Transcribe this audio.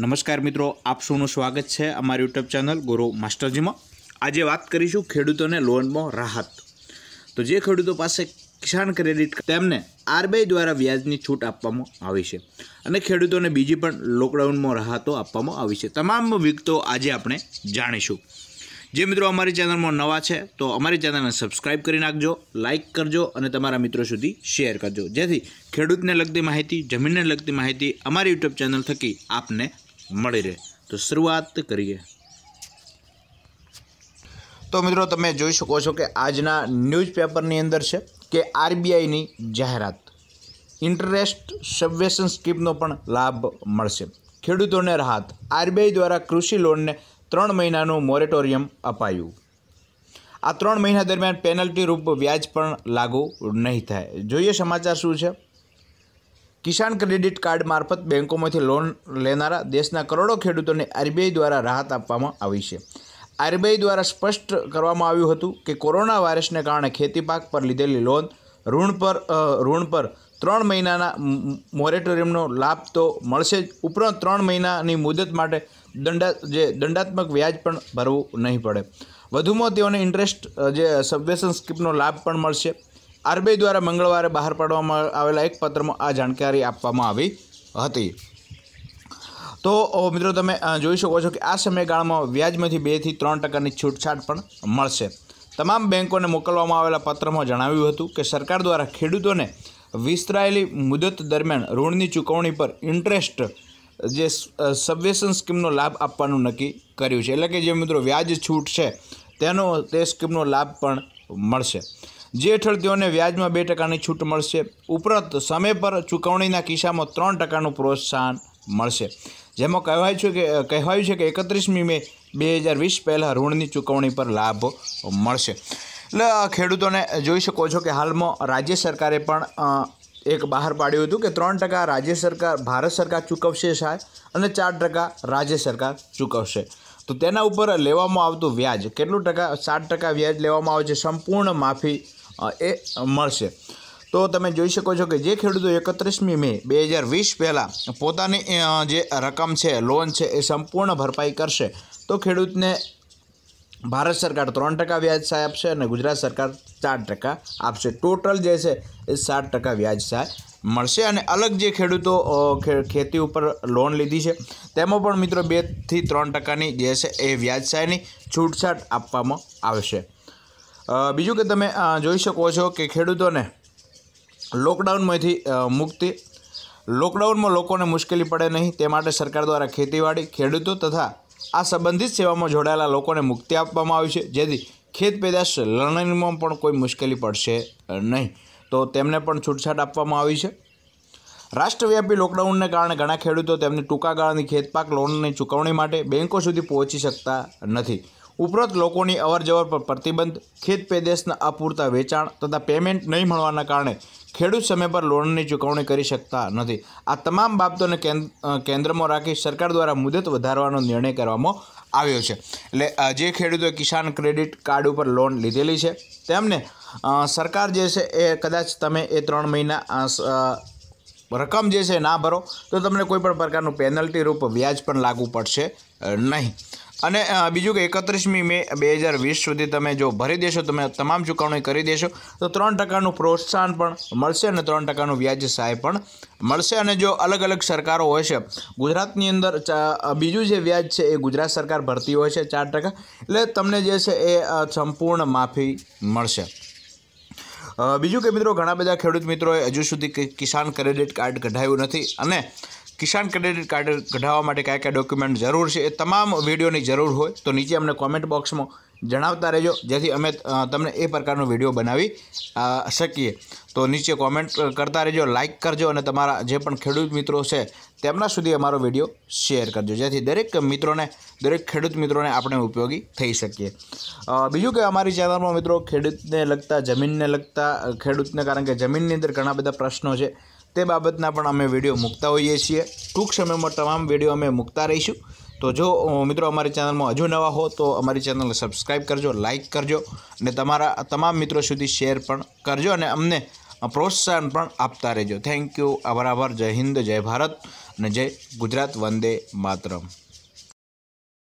નમસ્કાર મિત્રો આપ સૌનું સ્વાગત છે અમારી યુટ્યુબ ચેનલ ગુરુ માસ્ટરજીમાં આજે વાત કરીશું ખેડૂતોને લોનમાં રાહત તો જે ખેડૂતો પાસે કિસાન ક્રેડિટ તેમને આરબીઆઈ દ્વારા વ્યાજની છૂટ આપવામાં આવી છે અને ખેડૂતોને બીજી પણ લોકડાઉનમાં રાહતો આપવામાં આવી છે તમામ વિગતો આજે આપણે જાણીશું જે મિત્રો અમારી ચેનલમાં નવા છે તો અમારી ચેનલને સબસ્ક્રાઇબ કરી નાખજો લાઇક કરજો અને તમારા મિત્રો સુધી શેર કરજો જેથી ખેડૂતને લગતી માહિતી જમીનને લગતી માહિતી અમારી યુટ્યુબ ચેનલ થકી આપને મળી રહે તો શરૂઆત કરીએ તો મિત્રો તમે જોઈ શકો છો કે આજના ન્યૂઝપેપરની અંદર છે કે આરબીઆઈની જાહેરાત ઇન્ટરેસ્ટ સબવેશન સ્કીમનો પણ લાભ મળશે ખેડૂતોને રાહત આરબીઆઈ દ્વારા કૃષિ લોનને ત્રણ મહિનાનું મોરેટોરિયમ અપાયું આ ત્રણ મહિના દરમિયાન પેનલ્ટી રૂપ વ્યાજ પણ લાગુ નહીં થાય જોઈએ સમાચાર શું છે કિસાન ક્રેડિટ કાર્ડ મારફત બેન્કોમાંથી લોન લેનારા દેશના કરોડો ખેડૂતોને આરબીઆઈ દ્વારા રાહત આપવામાં આવી છે આરબીઆઈ દ્વારા સ્પષ્ટ કરવામાં આવ્યું હતું કે કોરોના વાયરસને કારણે ખેતી પાક પર લીધેલી લોન ઋણ પર ઋણ પર ત્રણ મહિનાના મોરેટોરિયમનો લાભ તો મળશે જ ઉપરાંત ત્રણ મહિનાની મુદત માટે દંડા જે દંડાત્મક વ્યાજ પણ ભરવું નહીં પડે વધુમાં તેઓને ઇન્ટરેસ્ટ જે સબવેશન સ્કીમનો લાભ પણ મળશે આરબીઆઈ દ્વારા મંગળવારે બહાર પાડવામાં આવેલા એક પત્રમાં આ જાણકારી આપવામાં આવી હતી તો મિત્રો તમે જોઈ શકો છો કે આ સમયગાળામાં વ્યાજમાંથી બેથી ત્રણ ટકાની છૂટછાટ પણ મળશે તમામ બેન્કોને મોકલવામાં આવેલા પત્રમાં જણાવ્યું હતું કે સરકાર દ્વારા ખેડૂતોને વિસ્તરાયેલી મુદત દરમિયાન ઋણની ચૂકવણી પર ઇન્ટરેસ્ટ જે સબવેશન સ્કીમનો લાભ આપવાનું નક્કી કર્યું છે એટલે કે જે મિત્રો વ્યાજ છૂટ છે તેનો તે સ્કીમનો લાભ પણ મળશે જે હેઠળ તેઓને વ્યાજમાં બે ટકાની છૂટ મળશે ઉપરાંત સમય પર ચૂકવણીના કિસ્સામાં ત્રણ ટકાનું પ્રોત્સાહન મળશે જેમાં કહેવાય છે કે કહેવાયું છે કે એકત્રીસમી મે બે હજાર વીસ પહેલાં ઋણની ચૂકવણી પર લાભ મળશે એટલે ખેડૂતોને જોઈ શકો છો કે હાલમાં રાજ્ય સરકારે પણ એક બહાર પાડ્યું હતું કે ત્રણ ટકા રાજ્ય સરકાર ભારત સરકાર ચૂકવશે સાહેબ અને ચાર ટકા રાજ્ય સરકાર ચૂકવશે તો તેના ઉપર લેવામાં આવતું વ્યાજ કેટલું ટકા સાત ટકા વ્યાજ લેવામાં આવે છે સંપૂર્ણ માફી એ મળશે તો તમે જોઈ શકો છો કે જે ખેડૂતો એકત્રીસમી મે બે હજાર વીસ પહેલાં પોતાની જે રકમ છે લોન છે એ સંપૂર્ણ ભરપાઈ કરશે તો ખેડૂતને ભારત સરકાર ત્રણ ટકા વ્યાજ સહાય આપશે અને ગુજરાત સરકાર ચાર ટકા આપશે ટોટલ જે છે એ સાત ટકા વ્યાજ સહાય મળશે અને અલગ જે ખેડૂતો ખેતી ઉપર લોન લીધી છે તેમાં પણ મિત્રો બેથી ત્રણ ટકાની જે છે એ વ્યાજ સહાયની છૂટછાટ આપવામાં આવશે બીજું કે તમે જોઈ શકો છો કે ખેડૂતોને લોકડાઉનમાંથી મુક્તિ લોકડાઉનમાં લોકોને મુશ્કેલી પડે નહીં તે માટે સરકાર દ્વારા ખેતીવાડી ખેડૂતો તથા આ સંબંધિત સેવામાં જોડાયેલા લોકોને મુક્તિ આપવામાં આવી છે જેથી ખેત પેદાશ લણણીમાં પણ કોઈ મુશ્કેલી પડશે નહીં તો તેમને પણ છૂટછાટ આપવામાં આવી છે રાષ્ટ્રવ્યાપી લોકડાઉનને કારણે ઘણા ખેડૂતો તેમની ટૂંકા ગાળાની ખેતપાક લોનની ચૂકવણી માટે બેંકો સુધી પહોંચી શકતા નથી ઉપરાંત લોકોની અવર જવર પર પ્રતિબંધ ખેત પેદેશના અપૂરતા વેચાણ તથા પેમેન્ટ નહીં મળવાના કારણે ખેડૂત સમય પર લોનની ચૂકવણી કરી શકતા નથી આ તમામ બાબતોને કેન્દ્રમાં રાખી સરકાર દ્વારા મુદત વધારવાનો નિર્ણય કરવામાં આવ્યો છે એટલે જે ખેડૂતોએ કિસાન ક્રેડિટ કાર્ડ ઉપર લોન લીધેલી છે તેમને સરકાર જે છે એ કદાચ તમે એ ત્રણ મહિના રકમ જે છે ના ભરો તો તમને કોઈપણ પ્રકારનું પેનલ્ટી રૂપ વ્યાજ પણ લાગુ પડશે નહીં અને બીજું કે એકત્રીસમી મે બે હજાર વીસ સુધી તમે જો ભરી દેશો તમે તમામ ચુકવણી કરી દેશો તો ત્રણ ટકાનું પ્રોત્સાહન પણ મળશે અને ત્રણ ટકાનું વ્યાજ સહાય પણ મળશે અને જો અલગ અલગ સરકારો હોય છે ગુજરાતની અંદર બીજું જે વ્યાજ છે એ ગુજરાત સરકાર ભરતી હોય છે ચાર ટકા એટલે તમને જે છે એ સંપૂર્ણ માફી મળશે બીજું કે મિત્રો ઘણા બધા ખેડૂત મિત્રોએ હજુ સુધી કિસાન ક્રેડિટ કાર્ડ કઢાવ્યું નથી અને કિસાન ક્રેડિટ કાર્ડ કઢાવવા માટે કયા કયા ડોક્યુમેન્ટ જરૂર છે એ તમામ વિડીયોની જરૂર હોય તો નીચે અમને કોમેન્ટ બોક્સમાં જણાવતા રહેજો જેથી અમે તમને એ પ્રકારનો વિડીયો બનાવી શકીએ તો નીચે કોમેન્ટ કરતા રહેજો લાઇક કરજો અને તમારા જે પણ ખેડૂત મિત્રો છે તેમના સુધી અમારો વિડીયો શેર કરજો જેથી દરેક મિત્રોને દરેક ખેડૂત મિત્રોને આપણે ઉપયોગી થઈ શકીએ બીજું કે અમારી ચેનલમાં મિત્રો ખેડૂતને લગતા જમીનને લગતા ખેડૂતને કારણ કે જમીનની અંદર ઘણા બધા પ્રશ્નો છે તે બાબતના પણ અમે વિડીયો મૂકતા હોઈએ છીએ ટૂંક સમયમાં તમામ વિડીયો અમે મૂકતા રહીશું તો જો મિત્રો અમારી ચેનલમાં હજુ નવા હો તો અમારી ચેનલને સબસ્ક્રાઈબ કરજો લાઇક કરજો અને તમારા તમામ મિત્રો સુધી શેર પણ કરજો અને અમને પ્રોત્સાહન પણ આપતા રહેજો થેન્ક યુ આભાર આભાર જય હિન્દ જય ભારત અને જય ગુજરાત વંદે માતરમ